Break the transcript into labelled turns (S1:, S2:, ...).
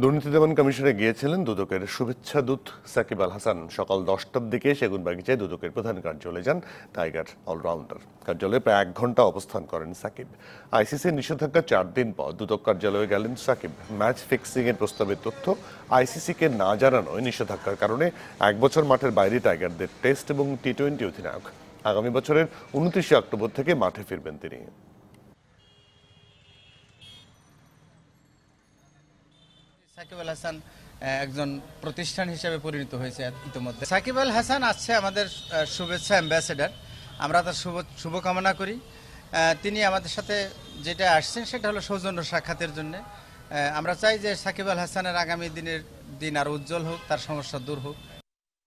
S1: দুর্নীতি দমন কমিশনে গিয়েছিলেন দুদকের শুভেচ্ছা দূত সাকিব আল হাসান সকাল দশটার দিকে বাগিচায় দুদকের প্রধান কার্যালয়ে যান টাইগার অলরাউন্ডার কার্যালয়ে প্রায় এক ঘন্টা অবস্থান করেন সাকিব আইসিসির নিষেধাজ্ঞা চার দিন পর দুদক কার্যালয়ে গেলেন সাকিব ম্যাচ ফিক্সিংয়ের প্রস্তাবের তথ্য আইসিসিকে না জানানোয় নিষেধাজ্ঞার কারণে এক বছর মাঠের বাইরে টাইগারদের টেস্ট এবং টি টোয়েন্টি অধিনায়ক আগামী বছরের উনত্রিশে অক্টোবর থেকে মাঠে ফিরবেন তিনি
S2: সাকিব আল হাসান একজন প্রতিষ্ঠান হিসেবে পরিণত হয়েছে ইতিমধ্যে সাকিব আল হাসান আসছে আমাদের শুভেচ্ছা অ্যাম্বাসেডার আমরা তার শুভ শুভকামনা করি তিনি আমাদের সাথে যেটা আসছেন সেটা হলো সৌজন্য সাক্ষাতের জন্য আমরা চাই যে সাকিব আল হাসানের আগামী দিনের দিন আর উজ্জ্বল হোক তার সমস্যা দূর হোক